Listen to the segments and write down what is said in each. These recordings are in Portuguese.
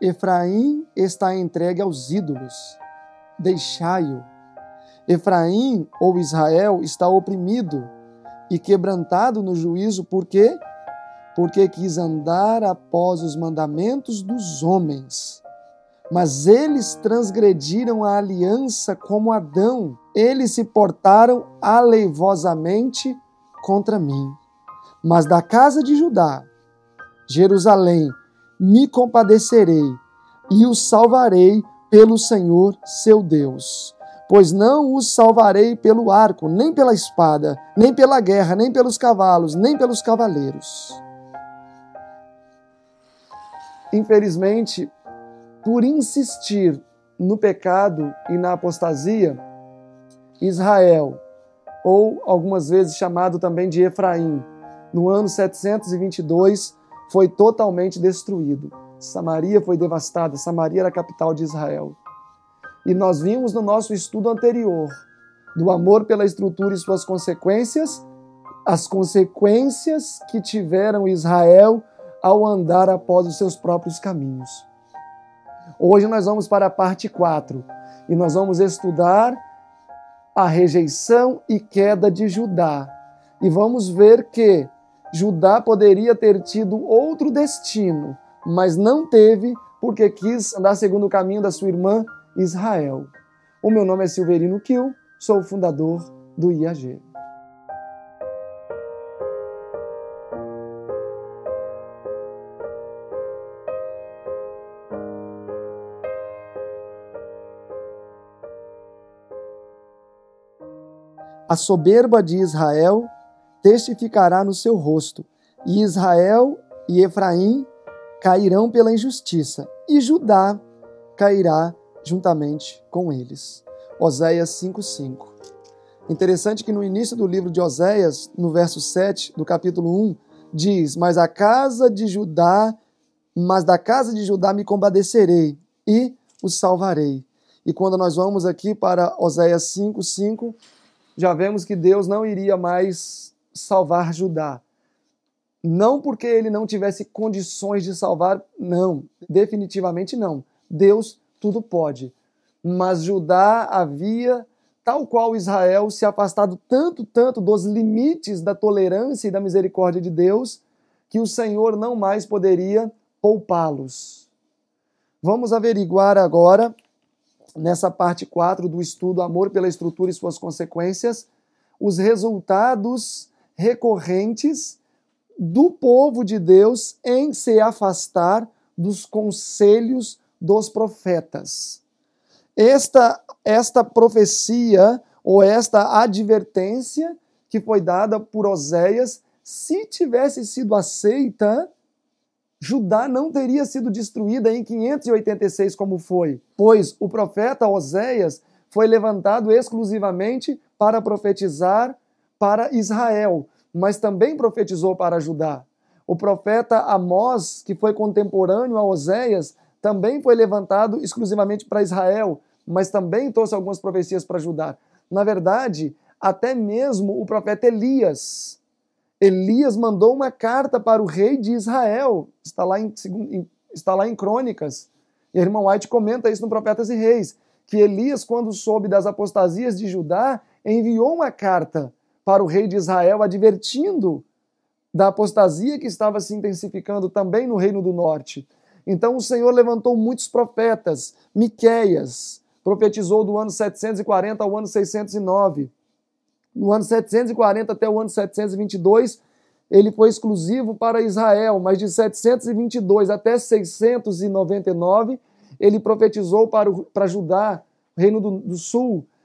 Efraim está entregue aos ídolos. Deixai-o. Efraim ou Israel está oprimido e quebrantado no juízo, por quê? Porque quis andar após os mandamentos dos homens. Mas eles transgrediram a aliança como Adão. Eles se portaram aleivosamente contra mim. Mas da casa de Judá, Jerusalém, me compadecerei e o salvarei pelo Senhor seu Deus. Pois não os salvarei pelo arco, nem pela espada, nem pela guerra, nem pelos cavalos, nem pelos cavaleiros. Infelizmente, por insistir no pecado e na apostasia, Israel, ou algumas vezes chamado também de Efraim, no ano 722, foi totalmente destruído. Samaria foi devastada, Samaria era a capital de Israel. E nós vimos no nosso estudo anterior do amor pela estrutura e suas consequências, as consequências que tiveram Israel ao andar após os seus próprios caminhos. Hoje nós vamos para a parte 4 e nós vamos estudar a rejeição e queda de Judá. E vamos ver que Judá poderia ter tido outro destino, mas não teve porque quis andar segundo o caminho da sua irmã Israel. O meu nome é Silverino Kiel, sou o fundador do IAG. A soberba de Israel testificará no seu rosto, e Israel e Efraim cairão pela injustiça, e Judá cairá juntamente com eles. Oséias 5:5. Interessante que no início do livro de Oséias, no verso 7 do capítulo 1, diz: "Mas a casa de Judá, mas da casa de Judá me compadecerei e o salvarei". E quando nós vamos aqui para Oséias 5:5, já vemos que Deus não iria mais salvar Judá. Não porque ele não tivesse condições de salvar, não, definitivamente não. Deus tudo pode. Mas Judá havia, tal qual Israel, se afastado tanto, tanto dos limites da tolerância e da misericórdia de Deus, que o Senhor não mais poderia poupá-los. Vamos averiguar agora, nessa parte 4 do estudo Amor pela Estrutura e Suas Consequências, os resultados recorrentes do povo de Deus em se afastar dos conselhos dos profetas. Esta, esta profecia ou esta advertência que foi dada por Oséias, se tivesse sido aceita, Judá não teria sido destruída em 586 como foi, pois o profeta Oséias foi levantado exclusivamente para profetizar para Israel, mas também profetizou para Judá. O profeta Amós, que foi contemporâneo a Oséias, também foi levantado exclusivamente para Israel, mas também trouxe algumas profecias para Judá. Na verdade, até mesmo o profeta Elias. Elias mandou uma carta para o rei de Israel, está lá em, está lá em Crônicas. E a irmã White comenta isso no Profetas e Reis, que Elias, quando soube das apostasias de Judá, enviou uma carta para o rei de Israel, advertindo da apostasia que estava se intensificando também no reino do norte. Então o Senhor levantou muitos profetas, Miqueias, profetizou do ano 740 ao ano 609. No ano 740 até o ano 722, ele foi exclusivo para Israel, mas de 722 até 699, ele profetizou para, para Judá, reino do, do sul,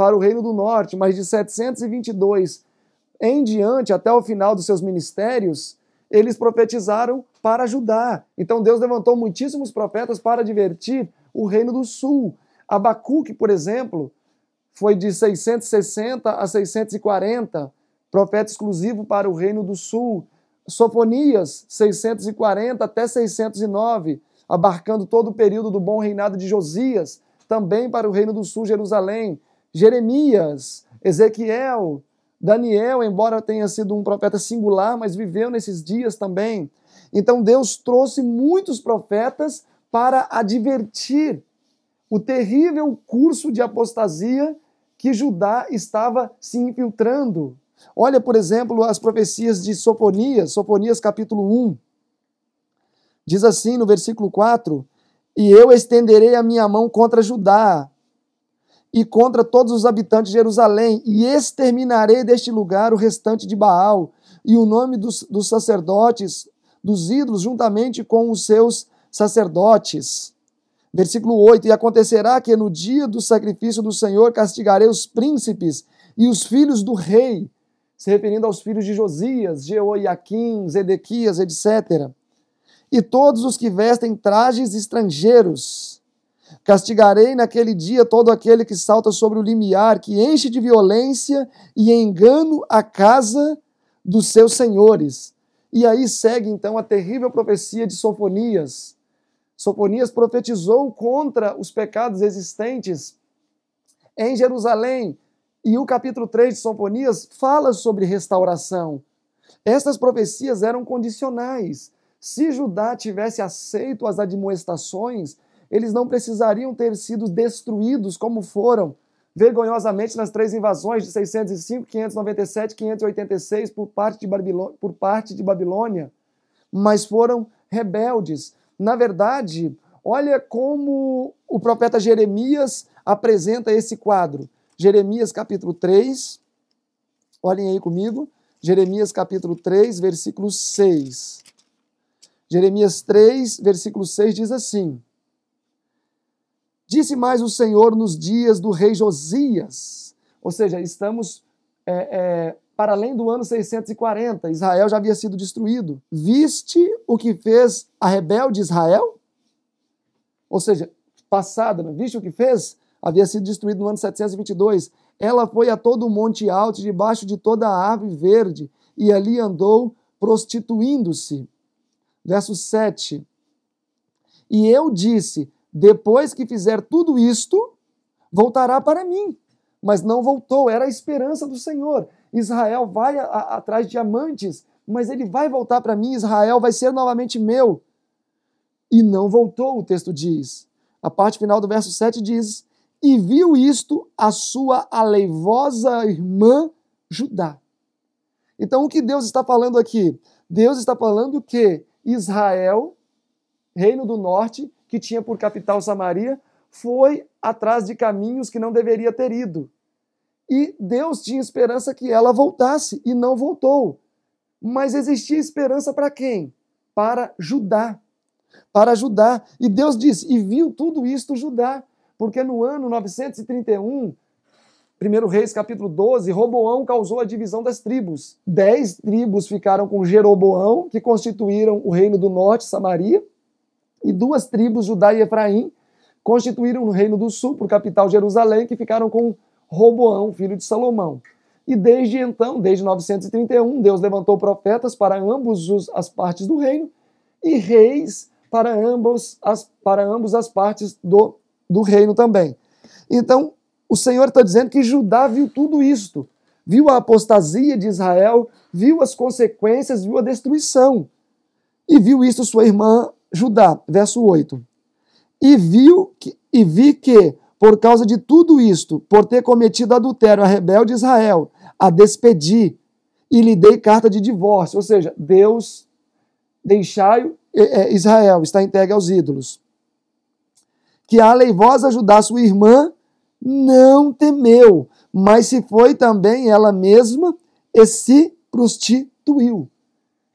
para o Reino do Norte, mas de 722 em diante, até o final dos seus ministérios, eles profetizaram para ajudar. Então Deus levantou muitíssimos profetas para divertir o Reino do Sul. Abacuque, por exemplo, foi de 660 a 640, profeta exclusivo para o Reino do Sul. Sofonias, 640 até 609, abarcando todo o período do bom reinado de Josias, também para o Reino do Sul, Jerusalém. Jeremias, Ezequiel, Daniel, embora tenha sido um profeta singular, mas viveu nesses dias também. Então Deus trouxe muitos profetas para advertir o terrível curso de apostasia que Judá estava se infiltrando. Olha, por exemplo, as profecias de Soponias, Soponias capítulo 1. Diz assim no versículo 4: E eu estenderei a minha mão contra Judá, e contra todos os habitantes de Jerusalém, e exterminarei deste lugar o restante de Baal, e o nome dos, dos sacerdotes, dos ídolos, juntamente com os seus sacerdotes. Versículo 8: E acontecerá que no dia do sacrifício do Senhor castigarei os príncipes e os filhos do rei, se referindo aos filhos de Josias, Jeoiaquim, Zedequias, etc. E todos os que vestem trajes estrangeiros, Castigarei naquele dia todo aquele que salta sobre o limiar, que enche de violência e engano a casa dos seus senhores. E aí segue então a terrível profecia de Sofonias. Sofonias profetizou contra os pecados existentes em Jerusalém. E o capítulo 3 de Sofonias fala sobre restauração. Estas profecias eram condicionais. Se Judá tivesse aceito as admoestações, eles não precisariam ter sido destruídos como foram vergonhosamente nas três invasões de 605, 597, 586 por parte de, por parte de Babilônia, mas foram rebeldes. Na verdade, olha como o profeta Jeremias apresenta esse quadro. Jeremias capítulo 3, olhem aí comigo, Jeremias capítulo 3, versículo 6. Jeremias 3, versículo 6 diz assim: Disse mais o Senhor nos dias do rei Josias, ou seja, estamos é, é, para além do ano 640, Israel já havia sido destruído. Viste o que fez a rebelde Israel? Ou seja, passada, né? viste o que fez? Havia sido destruído no ano 722. Ela foi a todo o monte alto, debaixo de toda a árvore verde, e ali andou prostituindo-se. Verso 7. E eu disse: depois que fizer tudo isto, voltará para mim. Mas não voltou, era a esperança do Senhor. Israel vai a, a, atrás de amantes, mas ele vai voltar para mim, Israel vai ser novamente meu. E não voltou, o texto diz. A parte final do verso 7 diz: E viu isto a sua aleivosa irmã Judá. Então, o que Deus está falando aqui? Deus está falando que Israel, reino do norte, que tinha por capital Samaria, foi atrás de caminhos que não deveria ter ido. E Deus tinha esperança que ela voltasse e não voltou. Mas existia esperança para quem? Para Judá. Para Judá. E Deus diz: E viu tudo isto Judá, porque no ano 931, 1 Reis capítulo 12, Roboão causou a divisão das tribos. Dez tribos ficaram com Jeroboão, que constituíram o reino do norte, Samaria, e duas tribos, Judá e Efraim, constituíram no reino do sul, por capital Jerusalém, que ficaram com Roboão, filho de Salomão. E desde então, desde 931, Deus levantou profetas para ambos as partes do reino e reis para ambos as, para ambos as partes do, do reino também. Então, o Senhor está dizendo que Judá viu tudo isto, viu a apostasia de Israel, viu as consequências, viu a destruição. E viu isso sua irmã Judá, verso 8. E viu que, e vi que por causa de tudo isto, por ter cometido adultério a rebelde Israel, a despedi e lhe dei carta de divórcio, ou seja, Deus deixai é, é, Israel está entregue aos ídolos. Que a leivosa Judá, sua irmã, não temeu, mas se foi também ela mesma e se prostituiu.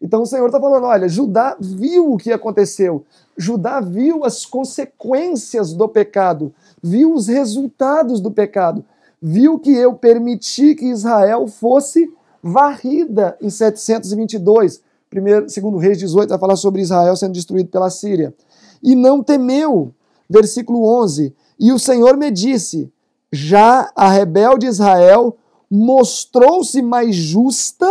Então o Senhor está falando: olha, Judá viu o que aconteceu, Judá viu as consequências do pecado, viu os resultados do pecado, viu que eu permiti que Israel fosse varrida em 722. Primeiro, segundo Reis 18 vai falar sobre Israel sendo destruído pela Síria. E não temeu, versículo 11. E o Senhor me disse: já a rebelde Israel mostrou-se mais justa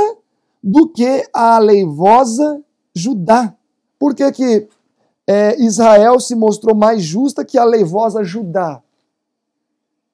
do que a aleivosa Judá. Por que, que é, Israel se mostrou mais justa que a aleivosa Judá?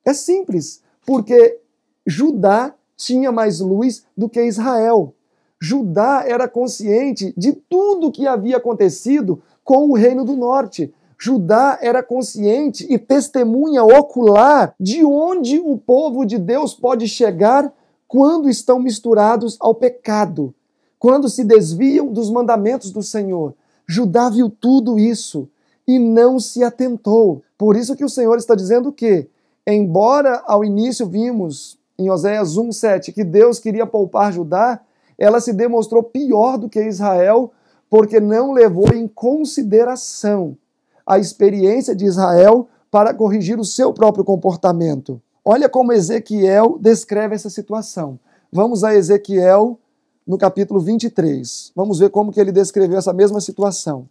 É simples, porque Judá tinha mais luz do que Israel. Judá era consciente de tudo que havia acontecido com o reino do norte. Judá era consciente e testemunha ocular de onde o povo de Deus pode chegar quando estão misturados ao pecado, quando se desviam dos mandamentos do Senhor. Judá viu tudo isso e não se atentou. Por isso que o Senhor está dizendo que, embora ao início vimos em Oséias 1:7 que Deus queria poupar Judá, ela se demonstrou pior do que Israel, porque não levou em consideração a experiência de Israel para corrigir o seu próprio comportamento. Olha como Ezequiel descreve essa situação. Vamos a Ezequiel no capítulo 23. Vamos ver como que ele descreveu essa mesma situação.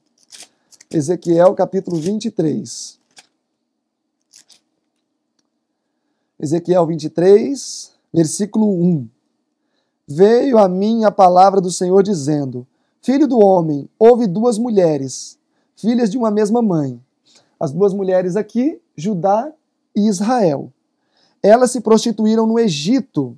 Ezequiel capítulo 23. Ezequiel 23, versículo 1. Veio a mim a palavra do Senhor dizendo: Filho do homem, houve duas mulheres, filhas de uma mesma mãe. As duas mulheres aqui, Judá e Israel. Elas se prostituíram no Egito,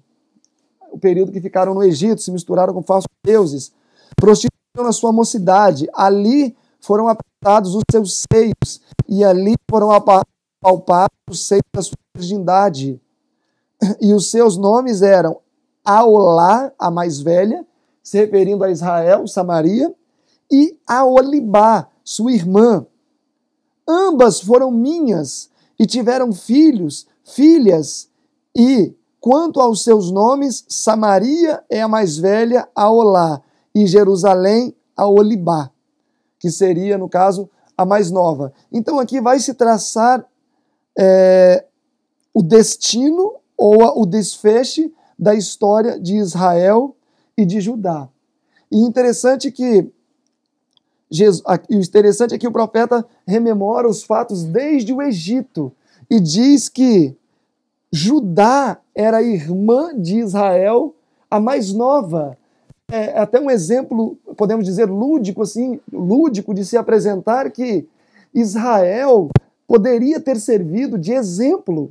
o período que ficaram no Egito, se misturaram com falsos deuses, prostituíram na sua mocidade. Ali foram apertados os seus seios, e ali foram apalpados os seios da sua virgindade. E os seus nomes eram Aolá, a mais velha, se referindo a Israel, Samaria, e Aolibá, sua irmã. Ambas foram minhas e tiveram filhos, filhas, e quanto aos seus nomes, Samaria é a mais velha a Olá, e Jerusalém a Olibá, que seria, no caso, a mais nova. Então aqui vai se traçar é, o destino ou o desfecho da história de Israel e de Judá. E interessante que Jesus, e o interessante é que o profeta rememora os fatos desde o Egito e diz que Judá era irmã de Israel, a mais nova. É, é até um exemplo, podemos dizer, lúdico, assim, lúdico de se apresentar que Israel poderia ter servido de exemplo,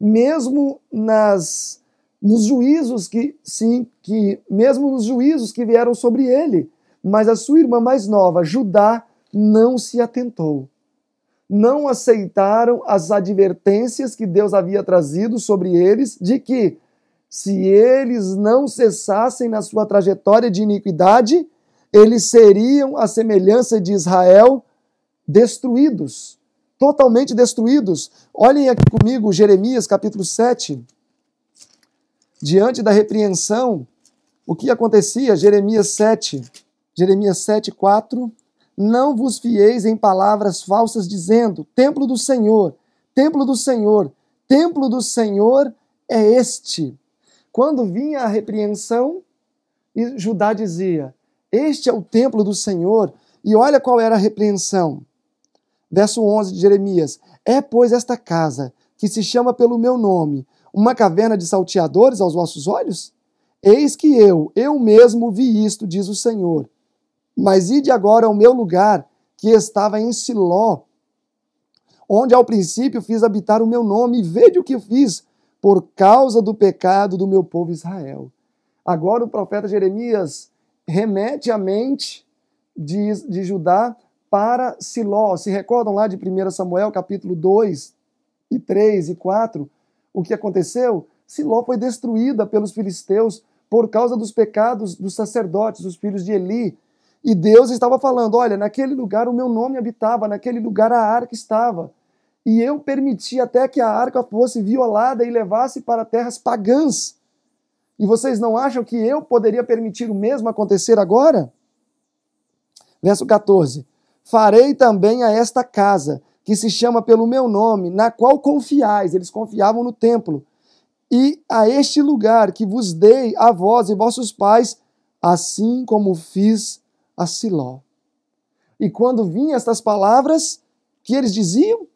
mesmo nas nos juízos que sim, que mesmo nos juízos que vieram sobre ele, mas a sua irmã mais nova, Judá, não se atentou não aceitaram as advertências que Deus havia trazido sobre eles, de que, se eles não cessassem na sua trajetória de iniquidade, eles seriam, à semelhança de Israel, destruídos, totalmente destruídos. Olhem aqui comigo Jeremias capítulo 7. Diante da repreensão, o que acontecia? Jeremias 7, Jeremias 7, 4 não vos fieis em palavras falsas, dizendo: Templo do Senhor, templo do Senhor, templo do Senhor é este. Quando vinha a repreensão, Judá dizia: Este é o templo do Senhor. E olha qual era a repreensão. Verso 11 de Jeremias: É, pois, esta casa, que se chama pelo meu nome, uma caverna de salteadores aos vossos olhos? Eis que eu, eu mesmo vi isto, diz o Senhor mas ide agora ao meu lugar, que estava em Siló, onde ao princípio fiz habitar o meu nome, e vede o que fiz, por causa do pecado do meu povo Israel. Agora o profeta Jeremias remete a mente de, de Judá para Siló. Se recordam lá de 1 Samuel, capítulo 2 e 3 e 4, o que aconteceu? Siló foi destruída pelos filisteus por causa dos pecados dos sacerdotes, dos filhos de Eli, e Deus estava falando: olha, naquele lugar o meu nome habitava, naquele lugar a arca estava. E eu permiti até que a arca fosse violada e levasse para terras pagãs. E vocês não acham que eu poderia permitir o mesmo acontecer agora? Verso 14: Farei também a esta casa, que se chama pelo meu nome, na qual confiais, eles confiavam no templo, e a este lugar que vos dei a vós e vossos pais, assim como fiz a Siló. E quando vinham estas palavras, que eles diziam?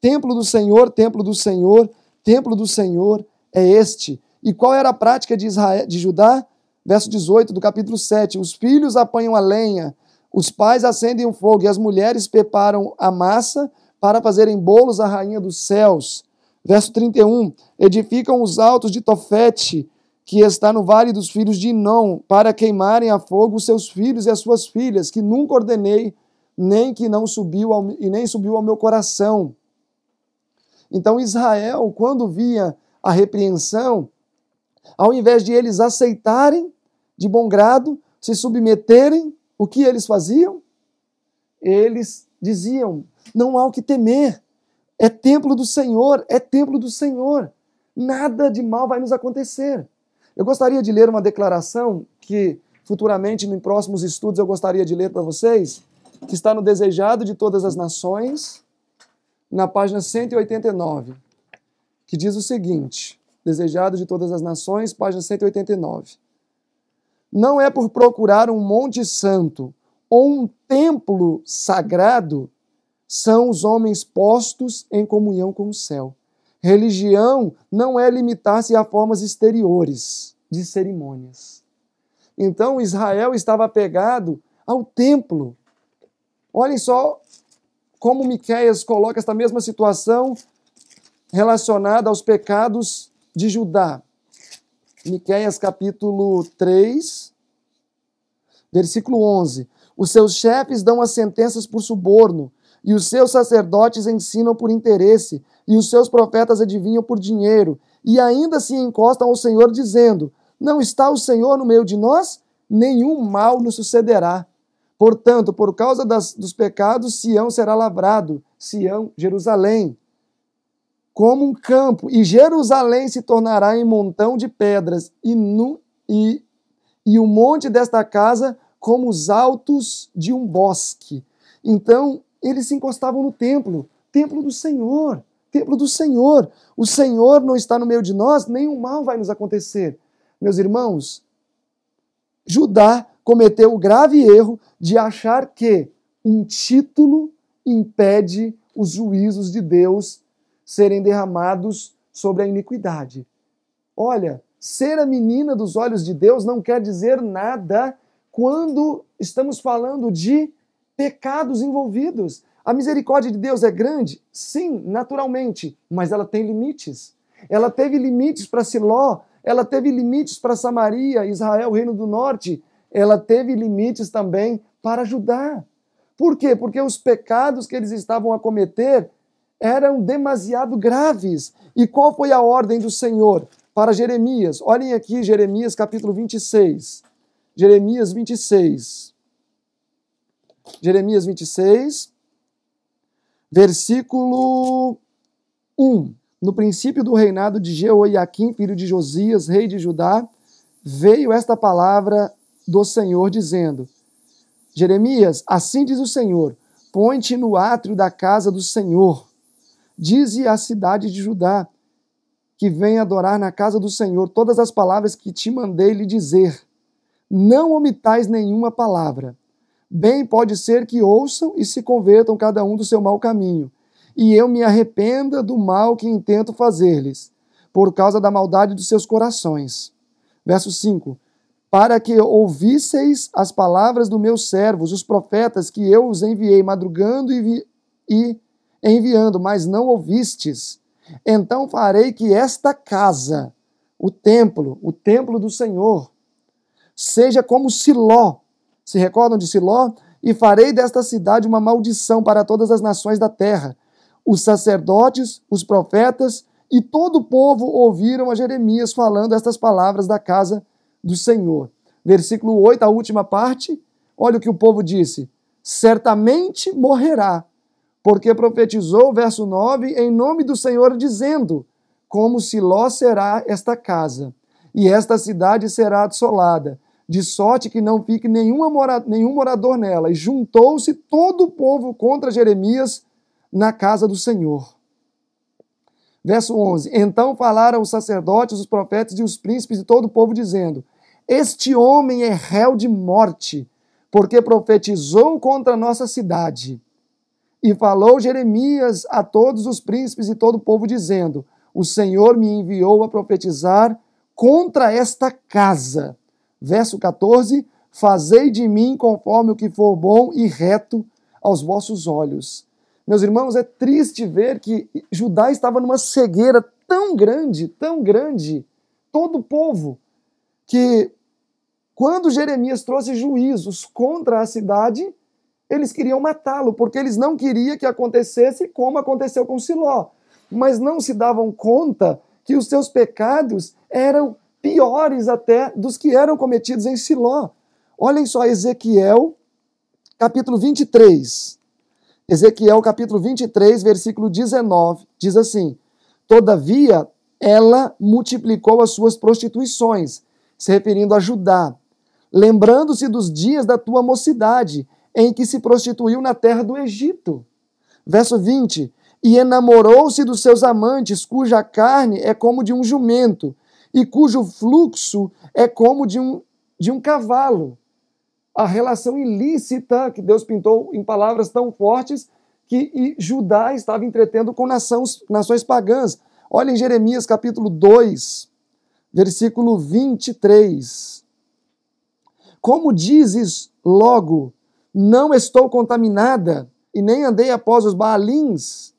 Templo do Senhor, templo do Senhor, templo do Senhor é este. E qual era a prática de, Israel, de Judá? Verso 18 do capítulo 7. Os filhos apanham a lenha, os pais acendem o fogo e as mulheres preparam a massa para fazerem bolos à rainha dos céus. Verso 31. Edificam os altos de Tofete que está no vale dos filhos de Inom, para queimarem a fogo os seus filhos e as suas filhas, que nunca ordenei, nem que não subiu ao, e nem subiu ao meu coração. Então Israel, quando via a repreensão, ao invés de eles aceitarem de bom grado, se submeterem, o que eles faziam? Eles diziam: não há o que temer. É templo do Senhor, é templo do Senhor. Nada de mal vai nos acontecer. Eu gostaria de ler uma declaração que futuramente, em próximos estudos, eu gostaria de ler para vocês, que está no Desejado de Todas as Nações, na página 189, que diz o seguinte: Desejado de Todas as Nações, página 189. Não é por procurar um monte santo ou um templo sagrado são os homens postos em comunhão com o céu. Religião não é limitar-se a formas exteriores de cerimônias. Então Israel estava apegado ao templo. Olhem só como Miqueias coloca esta mesma situação relacionada aos pecados de Judá. Miqueias capítulo 3, versículo 11. Os seus chefes dão as sentenças por suborno e os seus sacerdotes ensinam por interesse, e os seus profetas adivinham por dinheiro, e ainda se encostam ao Senhor, dizendo: Não está o Senhor no meio de nós? Nenhum mal nos sucederá. Portanto, por causa das, dos pecados, Sião será lavrado, Sião, Jerusalém, como um campo, e Jerusalém se tornará em montão de pedras, e, nu, e, e o monte desta casa como os altos de um bosque. Então, eles se encostavam no templo, templo do Senhor, templo do Senhor. O Senhor não está no meio de nós, nenhum mal vai nos acontecer. Meus irmãos, Judá cometeu o grave erro de achar que um título impede os juízos de Deus serem derramados sobre a iniquidade. Olha, ser a menina dos olhos de Deus não quer dizer nada quando estamos falando de pecados envolvidos. A misericórdia de Deus é grande? Sim, naturalmente, mas ela tem limites. Ela teve limites para Siló, ela teve limites para Samaria, Israel, Reino do Norte, ela teve limites também para Judá. Por quê? Porque os pecados que eles estavam a cometer eram demasiado graves. E qual foi a ordem do Senhor para Jeremias? Olhem aqui Jeremias capítulo 26. Jeremias 26. Jeremias 26, versículo 1. No princípio do reinado de Jeoiaquim, filho de Josias, rei de Judá, veio esta palavra do Senhor dizendo: Jeremias, assim diz o Senhor: Põe-te no átrio da casa do Senhor. Dize à cidade de Judá que venha adorar na casa do Senhor todas as palavras que te mandei lhe dizer. Não omitais nenhuma palavra. Bem pode ser que ouçam e se convertam cada um do seu mau caminho, e eu me arrependa do mal que intento fazer-lhes, por causa da maldade dos seus corações. Verso 5: Para que ouvisseis as palavras dos meus servos, os profetas, que eu os enviei madrugando e, vi... e enviando, mas não ouvistes. Então farei que esta casa, o templo, o templo do Senhor, seja como Siló, se recordam de Siló? E farei desta cidade uma maldição para todas as nações da terra. Os sacerdotes, os profetas e todo o povo ouviram a Jeremias falando estas palavras da casa do Senhor. Versículo 8, a última parte, olha o que o povo disse: Certamente morrerá, porque profetizou, verso 9, em nome do Senhor, dizendo: Como Siló será esta casa, e esta cidade será assolada de sorte que não fique mora, nenhum morador nela. E juntou-se todo o povo contra Jeremias na casa do Senhor. Verso 11: Então falaram os sacerdotes, os profetas e os príncipes de todo o povo, dizendo: Este homem é réu de morte, porque profetizou contra nossa cidade. E falou Jeremias a todos os príncipes e todo o povo, dizendo: O Senhor me enviou a profetizar contra esta casa Verso 14: Fazei de mim conforme o que for bom e reto aos vossos olhos. Meus irmãos, é triste ver que Judá estava numa cegueira tão grande, tão grande, todo o povo, que quando Jeremias trouxe juízos contra a cidade, eles queriam matá-lo, porque eles não queriam que acontecesse como aconteceu com Siló. Mas não se davam conta que os seus pecados eram piores até dos que eram cometidos em Siló. Olhem só Ezequiel, capítulo 23. Ezequiel, capítulo 23, versículo 19, diz assim: Todavia, ela multiplicou as suas prostituições, se referindo a Judá, lembrando-se dos dias da tua mocidade, em que se prostituiu na terra do Egito. Verso 20: E enamorou-se dos seus amantes, cuja carne é como de um jumento, e cujo fluxo é como de um, de um cavalo. A relação ilícita que Deus pintou em palavras tão fortes que Judá estava entretendo com nações, nações pagãs. Olha em Jeremias capítulo 2, versículo 23. Como dizes logo, não estou contaminada e nem andei após os baalins.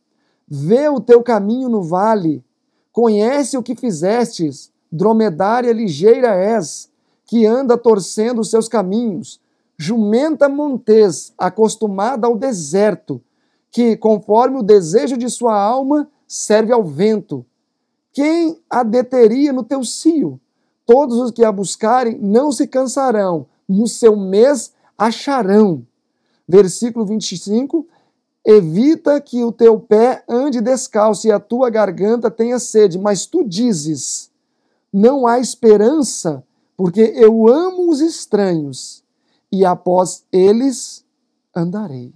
Vê o teu caminho no vale, conhece o que fizestes, dromedária ligeira és, que anda torcendo os seus caminhos, jumenta montês, acostumada ao deserto, que, conforme o desejo de sua alma, serve ao vento. Quem a deteria no teu cio? Todos os que a buscarem não se cansarão, no seu mês acharão. Versículo 25: Evita que o teu pé ande descalço e a tua garganta tenha sede, mas tu dizes: não há esperança, porque eu amo os estranhos e após eles andarei.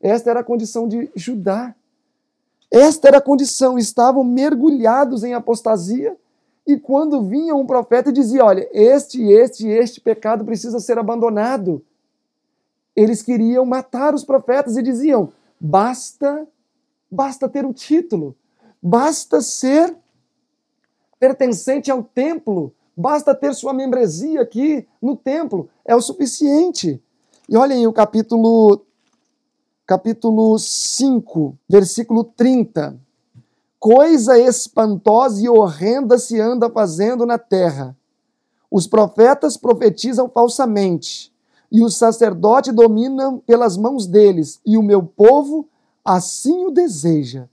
Esta era a condição de Judá. Esta era a condição. Estavam mergulhados em apostasia. E quando vinha um profeta e dizia: Olha, este, este, este pecado precisa ser abandonado. Eles queriam matar os profetas e diziam: Basta, basta ter um título, basta ser pertencente ao templo. Basta ter sua membresia aqui no templo, é o suficiente. E olhem o capítulo capítulo 5, versículo 30. Coisa espantosa e horrenda se anda fazendo na terra. Os profetas profetizam falsamente, e os sacerdotes dominam pelas mãos deles, e o meu povo assim o deseja.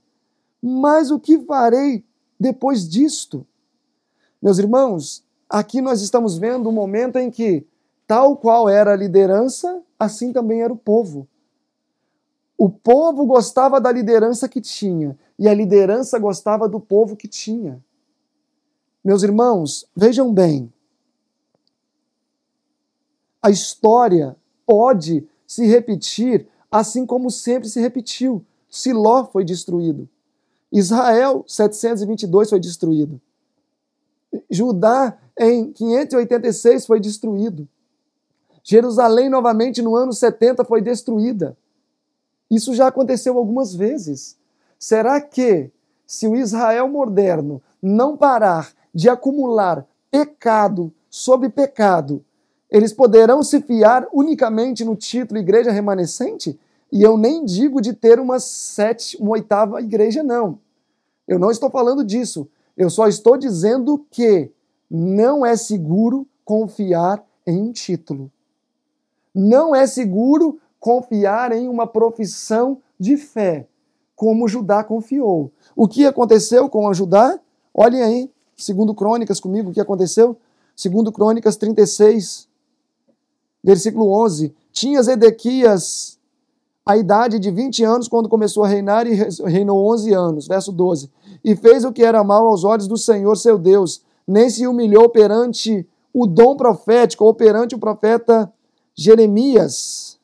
Mas o que farei depois disto? Meus irmãos, aqui nós estamos vendo um momento em que, tal qual era a liderança, assim também era o povo. O povo gostava da liderança que tinha, e a liderança gostava do povo que tinha. Meus irmãos, vejam bem. A história pode se repetir assim como sempre se repetiu. Siló foi destruído. Israel, 722, foi destruído. Judá, em 586, foi destruído. Jerusalém, novamente, no ano 70, foi destruída. Isso já aconteceu algumas vezes. Será que, se o Israel moderno não parar de acumular pecado sobre pecado, eles poderão se fiar unicamente no título Igreja Remanescente? E eu nem digo de ter uma sétima, uma oitava igreja, não. Eu não estou falando disso. Eu só estou dizendo que não é seguro confiar em um título. Não é seguro confiar em uma profissão de fé, como Judá confiou. O que aconteceu com Judá? Olhem aí, segundo Crônicas comigo, o que aconteceu? Segundo Crônicas 36, versículo 11. Tinha Zedequias a idade de 20 anos quando começou a reinar e reinou 11 anos. Verso 12. E fez o que era mal aos olhos do Senhor seu Deus, nem se humilhou perante o dom profético ou perante o profeta Jeremias.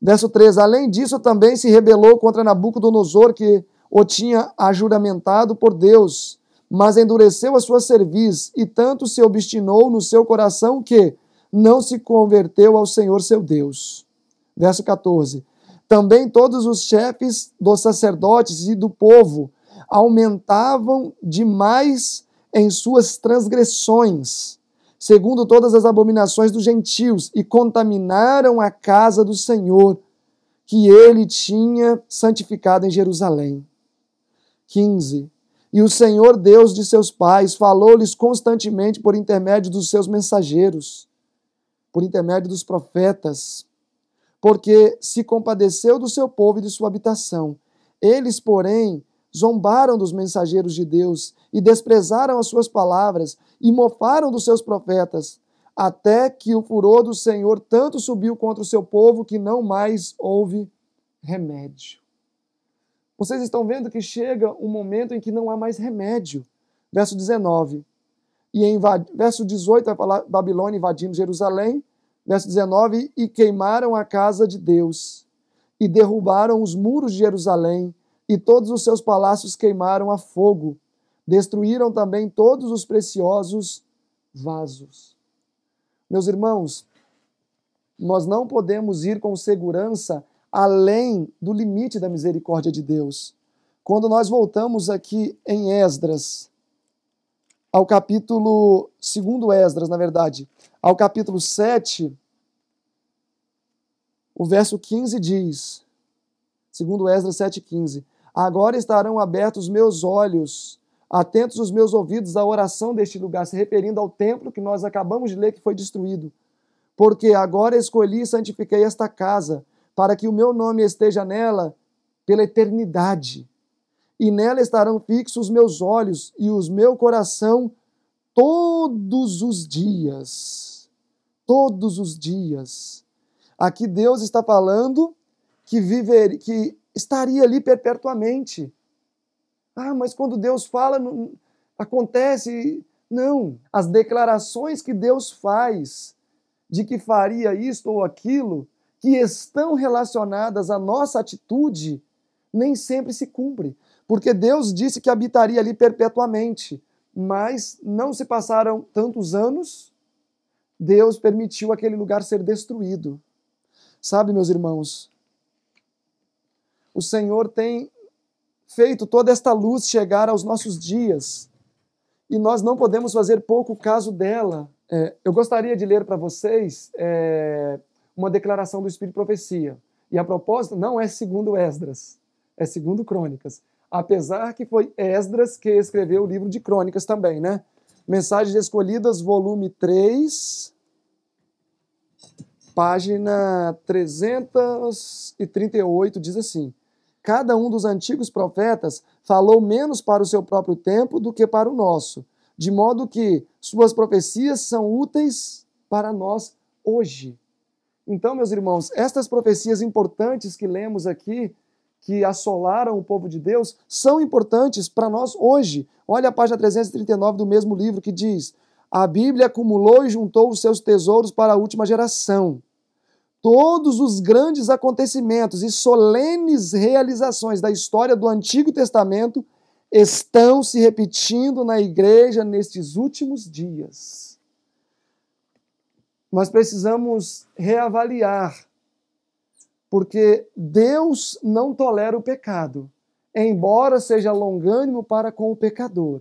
Verso 13. Além disso, também se rebelou contra Nabucodonosor, que o tinha ajuramentado por Deus, mas endureceu a sua cerviz e tanto se obstinou no seu coração que não se converteu ao Senhor seu Deus. Verso 14. Também todos os chefes dos sacerdotes e do povo aumentavam demais em suas transgressões, segundo todas as abominações dos gentios, e contaminaram a casa do Senhor, que ele tinha santificado em Jerusalém. 15. E o Senhor Deus de seus pais falou-lhes constantemente por intermédio dos seus mensageiros, por intermédio dos profetas, porque se compadeceu do seu povo e de sua habitação. Eles, porém, zombaram dos mensageiros de Deus e desprezaram as suas palavras e mofaram dos seus profetas, até que o furor do Senhor tanto subiu contra o seu povo que não mais houve remédio. Vocês estão vendo que chega um momento em que não há mais remédio. Verso 19. E em verso 18 vai falar Babilônia invadindo Jerusalém, Verso 19: E queimaram a casa de Deus, e derrubaram os muros de Jerusalém, e todos os seus palácios queimaram a fogo. Destruíram também todos os preciosos vasos. Meus irmãos, nós não podemos ir com segurança além do limite da misericórdia de Deus. Quando nós voltamos aqui em Esdras, ao capítulo segundo Esdras, na verdade, ao capítulo 7, o verso 15 diz, segundo Esdras 7,15, agora estarão abertos meus olhos, atentos os meus ouvidos à oração deste lugar, se referindo ao templo que nós acabamos de ler que foi destruído. Porque agora escolhi e santifiquei esta casa, para que o meu nome esteja nela pela eternidade. E nela estarão fixos os meus olhos e o meu coração todos os dias todos os dias. Aqui Deus está falando que, viver, que estaria ali perpetuamente. Ah, mas quando Deus fala, não, acontece. Não. As declarações que Deus faz de que faria isto ou aquilo, que estão relacionadas à nossa atitude, nem sempre se cumpre. Porque Deus disse que habitaria ali perpetuamente, mas não se passaram tantos anos Deus permitiu aquele lugar ser destruído. Sabe, meus irmãos, o Senhor tem feito toda esta luz chegar aos nossos dias e nós não podemos fazer pouco caso dela. É, eu gostaria de ler para vocês é, uma declaração do Espírito de Profecia. E a propósito, não é segundo Esdras, é segundo Crônicas. Apesar que foi Esdras que escreveu o livro de Crônicas também, né? Mensagens Escolhidas, volume 3, página 338, diz assim: Cada um dos antigos profetas falou menos para o seu próprio tempo do que para o nosso, de modo que suas profecias são úteis para nós hoje. Então, meus irmãos, estas profecias importantes que lemos aqui que assolaram o povo de Deus são importantes para nós hoje. Olha a página 339 do mesmo livro que diz: A Bíblia acumulou e juntou os seus tesouros para a última geração. Todos os grandes acontecimentos e solenes realizações da história do Antigo Testamento estão se repetindo na igreja nestes últimos dias. Nós precisamos reavaliar porque Deus não tolera o pecado, embora seja longânimo para com o pecador.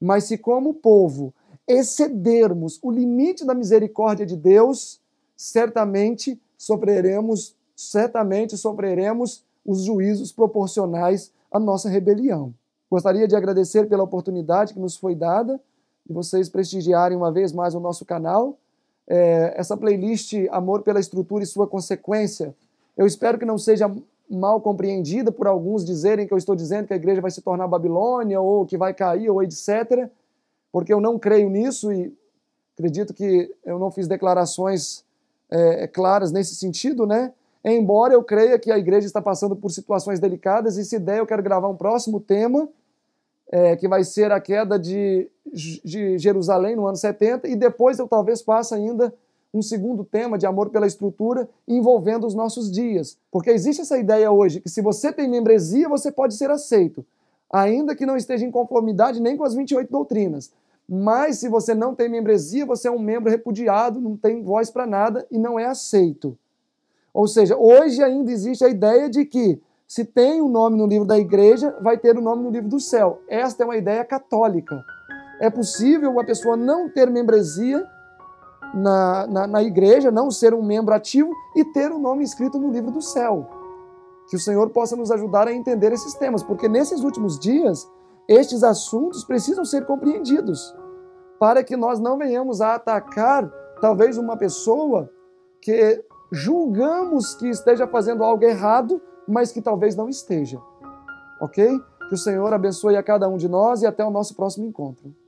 Mas se, como povo, excedermos o limite da misericórdia de Deus, certamente sofreremos, certamente sofreremos os juízos proporcionais à nossa rebelião. Gostaria de agradecer pela oportunidade que nos foi dada de vocês prestigiarem uma vez mais o nosso canal. É, essa playlist Amor pela Estrutura e Sua Consequência eu espero que não seja mal compreendida por alguns dizerem que eu estou dizendo que a igreja vai se tornar Babilônia ou que vai cair ou etc, porque eu não creio nisso e acredito que eu não fiz declarações é, é, claras nesse sentido, né? Embora eu creia que a igreja está passando por situações delicadas e se der eu quero gravar um próximo tema é, que vai ser a queda de, de Jerusalém no ano 70 e depois eu talvez passe ainda um segundo tema de amor pela estrutura envolvendo os nossos dias. Porque existe essa ideia hoje que se você tem membresia, você pode ser aceito, ainda que não esteja em conformidade nem com as 28 doutrinas. Mas se você não tem membresia, você é um membro repudiado, não tem voz para nada e não é aceito. Ou seja, hoje ainda existe a ideia de que se tem o um nome no livro da igreja, vai ter o um nome no livro do céu. Esta é uma ideia católica. É possível uma pessoa não ter membresia na, na, na igreja, não ser um membro ativo e ter o um nome escrito no livro do céu. Que o Senhor possa nos ajudar a entender esses temas, porque nesses últimos dias, estes assuntos precisam ser compreendidos, para que nós não venhamos a atacar talvez uma pessoa que julgamos que esteja fazendo algo errado, mas que talvez não esteja. Ok? Que o Senhor abençoe a cada um de nós e até o nosso próximo encontro.